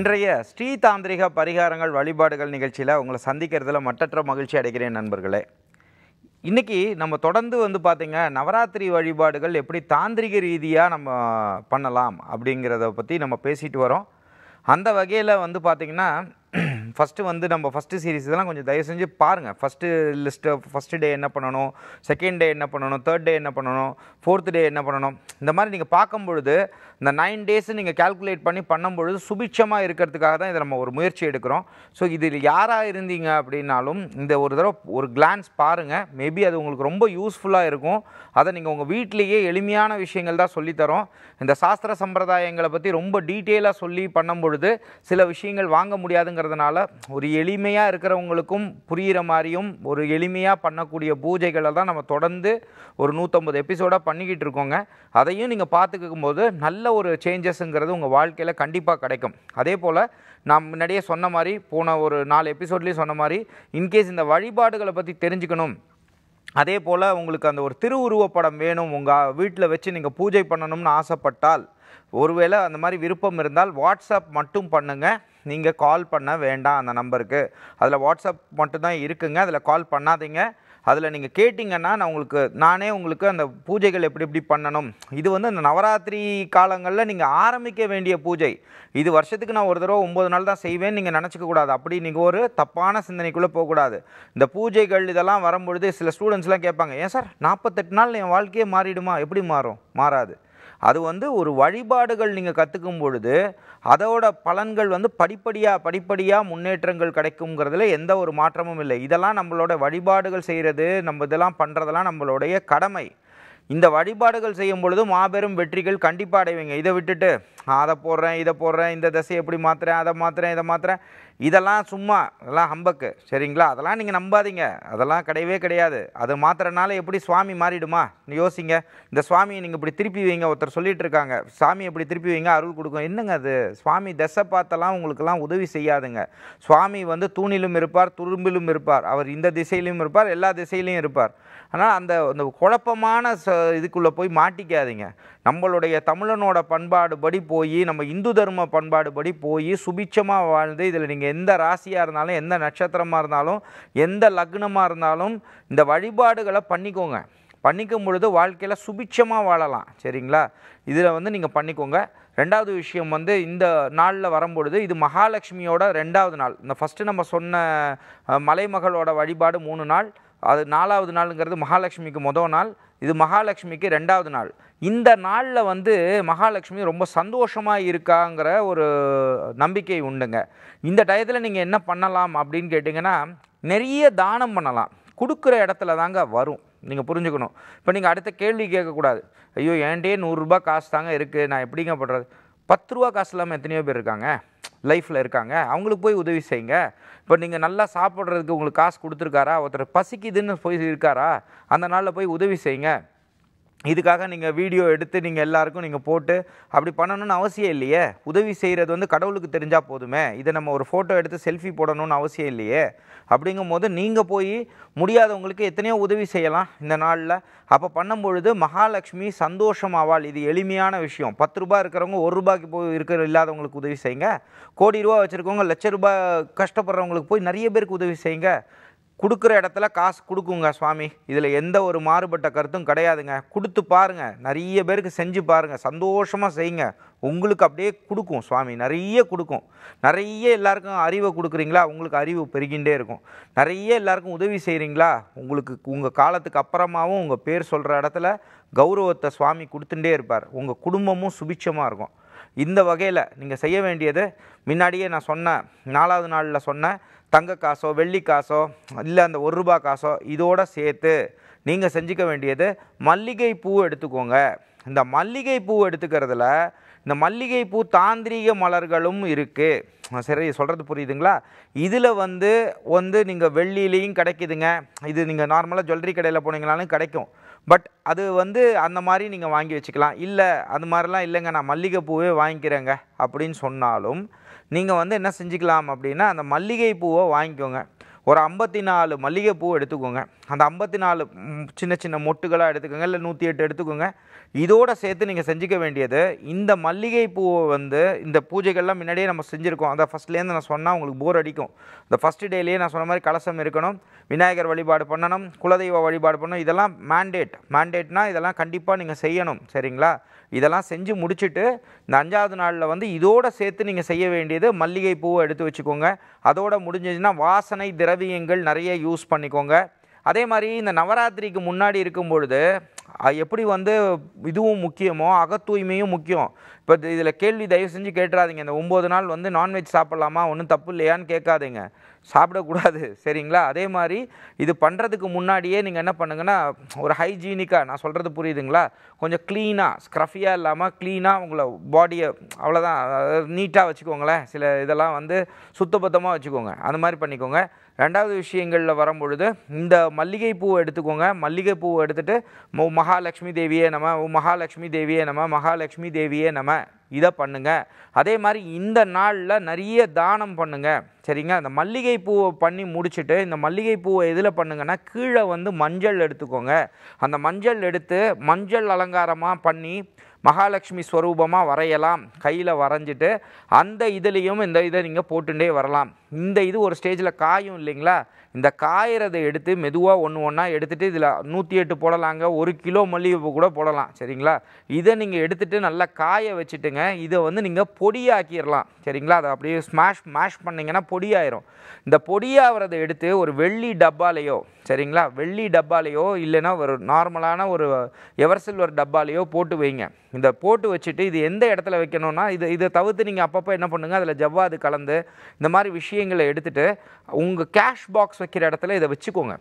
இன்றைய ஸ்ரீ தாந்திரிக பரிகாரங்கள் வழிபாடுகள் நிகழ்ச்சியில் உங்களை சந்திக்கிறதுல மட்டற்ற மகிழ்ச்சி அடைகிறேன் நண்பர்களே இன்றைக்கி நம்ம தொடர்ந்து வந்து பார்த்திங்க நவராத்திரி வழிபாடுகள் எப்படி தாந்திரிக ரீதியாக நம்ம பண்ணலாம் அப்படிங்கிறத பற்றி நம்ம பேசிட்டு வரோம் அந்த வகையில் வந்து பார்த்திங்கன்னா ஃபஸ்ட்டு வந்து நம்ம ஃபஸ்ட்டு சீரிஸ் இதெல்லாம் கொஞ்சம் தயவு செஞ்சு பாருங்கள் ஃபஸ்ட்டு லிஸ்ட்டு ஃபஸ்ட்டு டே என்ன பண்ணணும் செகண்ட் டே என்ன பண்ணணும் தேர்ட் டே என்ன பண்ணணும் ஃபோர்த் டே என்ன பண்ணணும் இந்த மாதிரி நீங்கள் பார்க்கும்பொழுது இந்த நைன் டேஸ் நீங்கள் கேல்குலேட் பண்ணி பண்ணும்பொழுது சுபிட்சமாக இருக்கிறதுக்காக தான் இதை நம்ம ஒரு முயற்சி எடுக்கிறோம் ஸோ இதில் யாராக இருந்தீங்க அப்படின்னாலும் இந்த ஒரு தடவை ஒரு கிளான்ஸ் பாருங்கள் மேபி அது உங்களுக்கு ரொம்ப யூஸ்ஃபுல்லாக இருக்கும் அதை நீங்கள் உங்கள் வீட்டிலேயே எளிமையான விஷயங்கள் தான் சொல்லித்தரோம் இந்த சாஸ்திர சம்பிரதாயங்களை பற்றி ரொம்ப டீட்டெயிலாக சொல்லி பண்ணும் பொழுது சில விஷயங்கள் வாங்க முடியாதுங்கிறதுனால ஒரு எளிமையாக இருக்கிறவங்களுக்கும் புரிகிற மாதிரியும் ஒரு எளிமையாக பண்ணக்கூடிய பூஜைகளை தான் நம்ம தொடர்ந்து ஒரு நூற்றம்பது எபிசோடாக பண்ணிக்கிட்டு இருக்கோங்க அதையும் நீங்கள் பார்த்துக்கும் போது நல்ல ஒரு சேஞ்சஸுங்கிறது உங்கள் வாழ்க்கையில் கண்டிப்பாக கிடைக்கும் அதே போல் நான் முன்னாடியே சொன்ன மாதிரி போன ஒரு நாலு எபிசோட்லேயும் சொன்ன மாதிரி இன்கேஸ் இந்த வழிபாடுகளை பற்றி தெரிஞ்சுக்கணும் அதே போல் உங்களுக்கு அந்த ஒரு திருவுருவப்படம் வேணும் உங்கள் வீட்டில் வச்சு நீங்கள் பூஜை பண்ணணும்னு ஆசைப்பட்டால் ஒருவேளை அந்த மாதிரி விருப்பம் இருந்தால் வாட்ஸ்அப் மட்டும் பண்ணுங்கள் நீங்கள் கால் பண்ண வேண்டாம் அந்த நம்பருக்கு அதில் வாட்ஸ்அப் மட்டும்தான் இருக்குங்க அதில் கால் பண்ணாதீங்க அதில் நீங்கள் கேட்டிங்கன்னா நான் உங்களுக்கு நானே உங்களுக்கு அந்த பூஜைகள் எப்படி எப்படி பண்ணணும் இது வந்து அந்த நவராத்திரி காலங்களில் நீங்கள் ஆரம்பிக்க வேண்டிய பூஜை இது வருஷத்துக்கு நான் ஒரு தடவை ஒம்பது நாள் தான் செய்வேன் நீங்கள் நினச்சிக்க கூடாது அப்படி நீங்கள் ஒரு தப்பான சிந்தனைக்குள்ளே போகக்கூடாது இந்த பூஜைகள் இதெல்லாம் வரும்பொழுது சில ஸ்டூடெண்ட்ஸ்லாம் கேட்பாங்க ஏன் சார் நாற்பத்தெட்டு நாள் என் வாழ்க்கையே மாறிடுமா எப்படி மாறும் மாறாது அது வந்து ஒரு வழிபாடுகள் நீங்கள் கற்றுக்கும் பொழுது அதோட பலன்கள் வந்து படிப்படியாக படிப்படியாக முன்னேற்றங்கள் கிடைக்குங்கிறதுல எந்த ஒரு மாற்றமும் இல்லை இதெல்லாம் நம்மளோட வழிபாடுகள் செய்கிறது நம்ம இதெல்லாம் பண்ணுறதெல்லாம் நம்மளுடைய கடமை இந்த வழிபாடுகள் செய்யும் பொழுது மாபெரும் வெற்றிகள் கண்டிப்பாக அடைவீங்க இதை விட்டுட்டு அதை போடுறேன் இதை போடுறேன் இந்த திசையை எப்படி மாற்றுறேன் அதை மாற்றுறேன் இதை மாற்றுறேன் இதெல்லாம் சும்மா இதெல்லாம் ஹம்பக்கு சரிங்களா அதெல்லாம் நீங்கள் நம்பாதீங்க அதெல்லாம் கிடையவே கிடையாது அது மாற்றுறனால எப்படி சுவாமி மாறிடுமா யோசிங்க இந்த சுவாமியை நீங்கள் இப்படி திருப்பி வைங்க ஒருத்தர் சொல்லிட்டு இருக்காங்க சாமி இப்படி திருப்பி வைங்க அருள் கொடுக்கும் என்னங்க அது சுவாமி திசை பார்த்தெல்லாம் உங்களுக்கெல்லாம் உதவி செய்யாதுங்க சுவாமி வந்து தூணிலும் இருப்பார் துரும்பிலும் இருப்பார் அவர் இந்த திசையிலும் இருப்பார் எல்லா திசையிலையும் இருப்பார் ஆனால் அந்த அந்த குழப்பமான இதுக்குள்ளே போய் மாட்டிக்காதீங்க நம்மளுடைய தமிழனோட பண்பாடு படி போய் நம்ம இந்து தர்ம பண்பாடு படி போய் சுபிட்சமாக வாழ்ந்து இதில் நீங்கள் எந்த ராசியாக இருந்தாலும் எந்த நட்சத்திரமாக இருந்தாலும் எந்த லக்னமாக இருந்தாலும் இந்த வழிபாடுகளை பண்ணிக்கோங்க பண்ணிக்கும் பொழுது வாழ்க்கையில் சுபிட்சமாக வாழலாம் சரிங்களா இதில் வந்து நீங்கள் பண்ணிக்கோங்க ரெண்டாவது விஷயம் வந்து இந்த நாளில் வரும்பொழுது இது மகாலட்சுமியோட ரெண்டாவது நாள் இந்த ஃபஸ்ட்டு நம்ம சொன்ன மலைமகளோட வழிபாடு மூணு நாள் அது நாலாவது நாளுங்கிறது மகாலட்சுமிக்கு மொதல் நாள் இது மகாலட்சுமிக்கு ரெண்டாவது நாள் இந்த நாளில் வந்து மகாலட்சுமி ரொம்ப சந்தோஷமாக இருக்காங்கிற ஒரு நம்பிக்கை உண்டுங்க இந்த டயத்தில் நீங்கள் என்ன பண்ணலாம் அப்படின்னு கேட்டிங்கன்னா நிறைய தானம் பண்ணலாம் கொடுக்குற இடத்துல தாங்க வரும் நீங்கள் புரிஞ்சுக்கணும் இப்போ நீங்கள் அடுத்த கேள்வி கேட்கக்கூடாது ஐயோ ஏன்டே நூறுரூபா காசு தாங்க இருக்குது நான் எப்படிங்க பண்ணுறது பத்து ரூபா காசு இல்லாமல் எத்தனையோ பேர் இருக்காங்க லைஃப்பில் இருக்காங்க அவங்களுக்கு போய் உதவி செய்யுங்க இப்போ நீங்கள் நல்லா சாப்பிட்றதுக்கு உங்களுக்கு காசு கொடுத்துருக்காரா ஒருத்தர் பசிக்குதுன்னு போய் இருக்காரா அந்த நாளில் போய் உதவி செய்யுங்க இதுக்காக நீங்கள் வீடியோ எடுத்து நீங்கள் எல்லாருக்கும் நீங்கள் போட்டு அப்படி பண்ணணும்னு அவசியம் இல்லையே உதவி செய்கிறது வந்து கடவுளுக்கு தெரிஞ்சால் போதுமே இதை நம்ம ஒரு ஃபோட்டோ எடுத்து செல்ஃபி போடணும்னு அவசியம் இல்லையே அப்படிங்கும் போது நீங்கள் போய் முடியாதவங்களுக்கு எத்தனையோ உதவி செய்யலாம் இந்த நாளில் அப்போ பண்ணும்பொழுது மகாலட்சுமி சந்தோஷம் ஆவாள் இது எளிமையான விஷயம் பத்து ரூபா இருக்கிறவங்க ஒரு ரூபாய்க்கு போய் இருக்கிற இல்லாதவங்களுக்கு உதவி செய்யுங்க கோடி ரூபா வச்சுருக்கவங்க லட்ச ரூபாய் கஷ்டப்படுறவங்களுக்கு போய் நிறைய பேருக்கு உதவி செய்யுங்க கொடுக்குற இடத்துல காசு கொடுக்குங்க சுவாமி இதில் எந்த ஒரு மாறுபட்ட கருத்தும் கிடையாதுங்க கொடுத்து பாருங்கள் நிறைய பேருக்கு செஞ்சு பாருங்கள் சந்தோஷமாக செய்யுங்க உங்களுக்கு அப்படியே கொடுக்கும் சுவாமி நிறைய கொடுக்கும் நிறைய எல்லாருக்கும் அறிவை கொடுக்குறீங்களா உங்களுக்கு அறிவு பெருகின்றே இருக்கும் நிறைய எல்லாருக்கும் உதவி செய்கிறீங்களா உங்களுக்கு உங்கள் காலத்துக்கு அப்புறமாவும் உங்கள் பேர் சொல்கிற இடத்துல கௌரவத்தை சுவாமி கொடுத்துட்டே இருப்பார் உங்கள் குடும்பமும் சுபிட்சமாக இருக்கும் இந்த வகையில் நீங்கள் செய்ய வேண்டியது முன்னாடியே நான் சொன்னேன் நாலாவது நாளில் சொன்னேன் தங்க காசோ வெள்ளி காசோ இல்லை அந்த ஒரு ரூபா காசோ இதோட சேர்த்து நீங்கள் செஞ்சுக்க வேண்டியது மல்லிகை பூ எடுத்துக்கோங்க இந்த மல்லிகை பூ எடுத்துக்கிறதுல இந்த மல்லிகை பூ தாந்திரீக மலர்களும் இருக்குது சரி சொல்கிறது புரியுதுங்களா இதில் வந்து வந்து நீங்கள் வெள்ளியிலையும் கிடைக்குதுங்க இது நீங்கள் நார்மலாக ஜுவல்லரி கடையில் போனீங்களாலும் கிடைக்கும் பட் அது வந்து அந்த மாதிரி நீங்கள் வாங்கி வச்சுக்கலாம் இல்லை அது மாதிரிலாம் இல்லைங்க நான் மல்லிகைப்பூவே வாங்கிக்கிறேங்க அப்படின்னு சொன்னாலும் நீங்கள் வந்து என்ன செஞ்சுக்கலாம் அப்படின்னா அந்த மல்லிகை பூவை வாங்கிக்கோங்க ஒரு ஐம்பத்தி நாலு மல்லிகைப்பூ எடுத்துக்கோங்க அந்த ஐம்பத்தி நாலு சின்ன சின்ன மொட்டுகளாக எடுத்துக்கோங்க இல்லை நூற்றி எட்டு எடுத்துக்கோங்க இதோடு சேர்த்து நீங்கள் செஞ்சுக்க வேண்டியது இந்த மல்லிகைப்பூவை வந்து இந்த பூஜைகள்லாம் முன்னாடியே நம்ம செஞ்சுருக்கோம் அதை ஃபஸ்ட்லேருந்து நான் சொன்னால் உங்களுக்கு போர் அடிக்கும் இந்த ஃபஸ்ட்டு டேலேயே நான் சொன்ன மாதிரி கலசம் இருக்கணும் விநாயகர் வழிபாடு பண்ணணும் குலதெய்வ வழிபாடு பண்ணணும் இதெல்லாம் மேண்டேட் மேண்டேட்னா இதெல்லாம் கண்டிப்பாக நீங்கள் செய்யணும் சரிங்களா இதெல்லாம் செஞ்சு முடிச்சுட்டு இந்த அஞ்சாவது நாளில் வந்து இதோடு சேர்த்து நீங்கள் செய்ய வேண்டியது மல்லிகைப்பூவை எடுத்து வச்சுக்கோங்க அதோடு முடிஞ்சதுன்னா வாசனை திரவி திரவியங்கள் நிறைய யூஸ் பண்ணிக்கோங்க அதே மாதிரி இந்த நவராத்திரிக்கு முன்னாடி இருக்கும் பொழுது எப்படி வந்து இதுவும் முக்கியமோ அகத்தூய்மையும் முக்கியம் இப்போ இதில் கேள்வி தயவு செஞ்சு கேட்டுறாதீங்க இந்த ஒம்பது நாள் வந்து நான்வெஜ் சாப்பிட்லாமா ஒன்றும் தப்பு இல்லையான்னு கேட்காதீங்க சாப்பிடக்கூடாது சரிங்களா அதே மாதிரி இது பண்ணுறதுக்கு முன்னாடியே நீங்கள் என்ன பண்ணுங்கன்னா ஒரு ஹைஜீனிக்காக நான் சொல்கிறது புரியுதுங்களா கொஞ்சம் க்ளீனாக ஸ்க்ரஃபியாக இல்லாமல் க்ளீனாக உங்களை பாடியை அவ்வளோதான் நீட்டாக வச்சுக்கோங்களேன் சில இதெல்லாம் வந்து சுத்தபத்தமாக வச்சுக்கோங்க அந்த மாதிரி பண்ணிக்கோங்க ரெண்டாவது விஷயங்களில் வரும்பொழுது இந்த மல்லிகைப்பூவை எடுத்துக்கோங்க மல்லிகைப்பூவை எடுத்துகிட்டு மகாலட்சுமி தேவியே நம்ம ஓ மகாலட்சுமி தேவியே நம்ம மகாலட்சுமி தேவியே நம்ம இதை பண்ணுங்கள் அதே மாதிரி இந்த நாளில் நிறைய தானம் பண்ணுங்கள் சரிங்க அந்த மல்லிகை பூவை பண்ணி முடிச்சுட்டு இந்த மல்லிகை பூவை எதில் பண்ணுங்கன்னா கீழே வந்து மஞ்சள் எடுத்துக்கோங்க அந்த மஞ்சள் எடுத்து மஞ்சள் அலங்காரமாக பண்ணி மகாலட்சுமி ஸ்வரூபமாக வரையலாம் கையில் வரைஞ்சிட்டு அந்த இதுலேயும் இந்த இதை நீங்கள் போட்டுகிட்டே வரலாம் இந்த இது ஒரு ஸ்டேஜில் காயும் இல்லைங்களா இந்த காயிறதை எடுத்து மெதுவாக ஒன்று ஒன்றா எடுத்துகிட்டு இதில் நூற்றி எட்டு போடலாங்க ஒரு கிலோ மல்லிகைப்பூ கூட போடலாம் சரிங்களா இதை நீங்கள் எடுத்துகிட்டு நல்லா காய வச்சுட்டுங்க இதை வந்து நீங்கள் பொடியாக்கிடலாம் சரிங்களா அதை அப்படியே ஸ்மாஷ் மேஷ் பண்ணிங்கன்னா பொடியாயிரும் இந்த பொடியாகிறதை எடுத்து ஒரு வெள்ளி டப்பாலேயோ சரிங்களா வெள்ளி டப்பாலேயோ இல்லைன்னா ஒரு நார்மலான ஒரு எவர்சில் ஒரு டப்பாலேயோ போட்டு வைங்க இந்த போட்டு வச்சுட்டு இது எந்த இடத்துல வைக்கணும்னா இது இதை தவிர்த்து நீங்கள் அப்பப்போ என்ன பண்ணுங்கள் அதில் ஜவ்வாது கலந்து இந்த மாதிரி விஷயங்களை எடுத்துகிட்டு உங்கள் கேஷ் பாக்ஸ் வைக்கிற இடத்துல இதை வச்சுக்கோங்க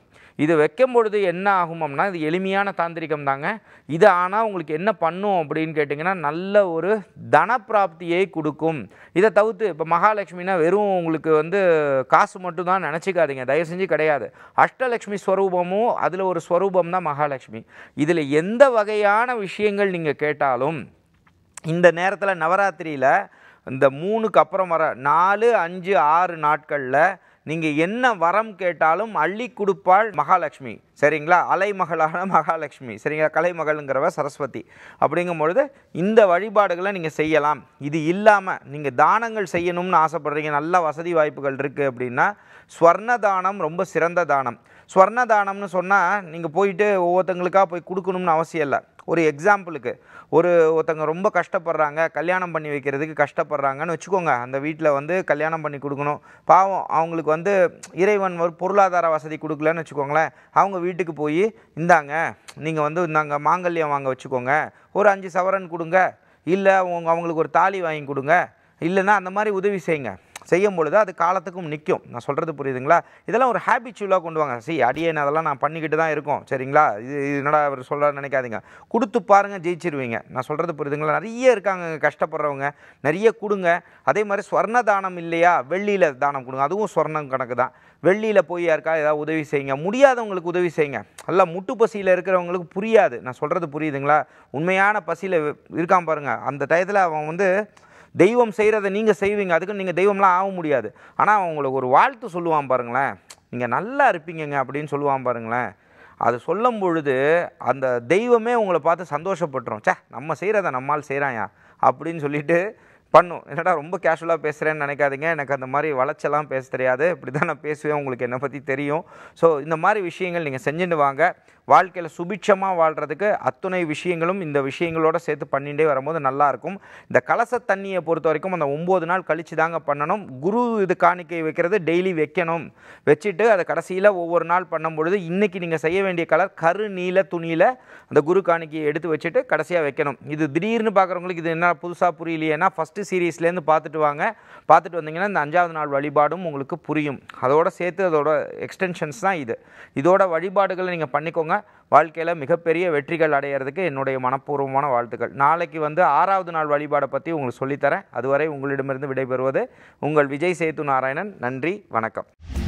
இது வைக்கும் பொழுது என்ன ஆகும்னா இது எளிமையான தாந்திரிகம் தாங்க இது ஆனால் உங்களுக்கு என்ன பண்ணும் அப்படின்னு கேட்டிங்கன்னா நல்ல ஒரு தனப்பிராப்தியை கொடுக்கும் இதை தவிர்த்து இப்போ மகாலட்சுமினா வெறும் உங்களுக்கு வந்து காசு மட்டும் தான் நினச்சிக்காதீங்க தயவு செஞ்சு கிடையாது அஷ்டலக்ஷ்மி ஸ்வரூபமும் அதில் ஒரு ஸ்வரூபம் தான் மகாலட்சுமி இதில் எந்த வகையான விஷயங்கள் நீங்கள் கேட்டாலும் இந்த நேரத்தில் நவராத்திரியில் இந்த மூணுக்கு அப்புறம் வர நாலு அஞ்சு ஆறு நாட்களில் நீங்கள் என்ன வரம் கேட்டாலும் அள்ளி கொடுப்பாள் மகாலட்சுமி சரிங்களா அலைமகளான மகாலட்சுமி சரிங்களா கலைமகள்ங்கிறவ சரஸ்வதி அப்படிங்கும் பொழுது இந்த வழிபாடுகளை நீங்கள் செய்யலாம் இது இல்லாமல் நீங்கள் தானங்கள் செய்யணும்னு ஆசைப்படுறீங்க நல்ல வசதி வாய்ப்புகள் இருக்குது அப்படின்னா ஸ்வர்ண தானம் ரொம்ப சிறந்த தானம் ஸ்வர்ண தானம்னு சொன்னால் நீங்கள் போயிட்டு ஒவ்வொருத்தங்களுக்காக போய் கொடுக்கணும்னு அவசியம் இல்லை ஒரு எக்ஸாம்பிளுக்கு ஒரு ஒருத்தங்க ரொம்ப கஷ்டப்படுறாங்க கல்யாணம் பண்ணி வைக்கிறதுக்கு கஷ்டப்படுறாங்கன்னு வச்சுக்கோங்க அந்த வீட்டில் வந்து கல்யாணம் பண்ணி கொடுக்கணும் பாவம் அவங்களுக்கு வந்து இறைவன் ஒரு பொருளாதார வசதி கொடுக்கலன்னு வச்சுக்கோங்களேன் அவங்க வீட்டுக்கு போய் இந்தாங்க நீங்கள் வந்து இந்தாங்க மாங்கல்யம் வாங்க வச்சுக்கோங்க ஒரு அஞ்சு சவரன் கொடுங்க இல்லை அவங்க அவங்களுக்கு ஒரு தாலி வாங்கி கொடுங்க இல்லைன்னா அந்த மாதிரி உதவி செய்யுங்க செய்யும் பொழுது அது காலத்துக்கும் நிற்கும் நான் சொல்கிறது புரியுதுங்களா இதெல்லாம் ஒரு ஹேபிச்சுவலாக கொண்டு வாங்க சரி அடியேன் அதெல்லாம் நான் பண்ணிக்கிட்டு தான் இருக்கோம் சரிங்களா இது என்னடா அவர் சொல்கிறார் நினைக்காதீங்க கொடுத்து பாருங்கள் ஜெயிச்சிருவீங்க நான் சொல்கிறது புரியுதுங்களா நிறைய இருக்காங்க கஷ்டப்படுறவங்க நிறைய கொடுங்க அதே மாதிரி ஸ்வர்ண தானம் இல்லையா வெள்ளியில் தானம் கொடுங்க அதுவும் ஸ்வர்ணம் கணக்கு தான் வெள்ளியில் போய் யாருக்கா ஏதாவது உதவி செய்யுங்க முடியாதவங்களுக்கு உதவி செய்யுங்க எல்லாம் முட்டு பசியில் இருக்கிறவங்களுக்கு புரியாது நான் சொல்கிறது புரியுதுங்களா உண்மையான பசியில் இருக்கான் பாருங்கள் அந்த டயத்தில் அவன் வந்து தெய்வம் செய்கிறத நீங்கள் செய்வீங்க அதுக்கு நீங்கள் தெய்வம்லாம் ஆக முடியாது ஆனால் உங்களுக்கு ஒரு வாழ்த்து சொல்லுவான் பாருங்களேன் நீங்கள் நல்லா இருப்பீங்கங்க அப்படின்னு சொல்லுவான் பாருங்களேன் அது சொல்லும் பொழுது அந்த தெய்வமே உங்களை பார்த்து சந்தோஷப்பட்டுரும் சே நம்ம செய்கிறத நம்மால் செய்கிறாயா அப்படின்னு சொல்லிட்டு பண்ணும் என்னடா ரொம்ப கேஷுவலாக பேசுகிறேன்னு நினைக்காதீங்க எனக்கு அந்த மாதிரி வளச்செல்லாம் பேச தெரியாது இப்படி தான் நான் பேசுவேன் உங்களுக்கு என்னை பற்றி தெரியும் ஸோ இந்த மாதிரி விஷயங்கள் நீங்கள் செஞ்சுட்டு வாங்க வாழ்க்கையில் சுபிட்சமாக வாழ்கிறதுக்கு அத்துணை விஷயங்களும் இந்த விஷயங்களோடு சேர்த்து பண்ணிகிட்டே வரும்போது நல்லாயிருக்கும் இந்த கலச தண்ணியை பொறுத்த வரைக்கும் அந்த ஒம்பது நாள் கழித்து தாங்க பண்ணணும் குரு இது காணிக்கை வைக்கிறது டெய்லி வைக்கணும் வச்சுட்டு அதை கடைசியில் ஒவ்வொரு நாள் பண்ணும் பொழுது இன்றைக்கி நீங்கள் செய்ய வேண்டிய கலர் கரு நீல துணியில் அந்த குரு காணிக்கையை எடுத்து வச்சுட்டு கடைசியாக வைக்கணும் இது திடீர்னு பார்க்குறவங்களுக்கு இது என்ன புதுசாக புரியலையேன்னா ஃபஸ்ட்டு சீரீஸ்லேருந்து பார்த்துட்டு வாங்க பார்த்துட்டு வந்தீங்கன்னா இந்த அஞ்சாவது நாள் வழிபாடும் உங்களுக்கு புரியும் அதோடு சேர்த்து அதோட எக்ஸ்டென்ஷன்ஸ் தான் இது இதோட வழிபாடுகளை நீங்கள் பண்ணிக்கோங்க வாழ்க்கையில் மிகப்பெரிய வெற்றிகள் அடையிறதுக்கு என்னுடைய மனப்பூர்வமான வாழ்த்துக்கள் நாளைக்கு வந்து ஆறாவது நாள் வழிபாடை பற்றி உங்களுக்கு சொல்லித்தரேன் அதுவரை உங்களிடமிருந்து விடைபெறுவது உங்கள் விஜய் சேத்து நாராயணன் நன்றி வணக்கம்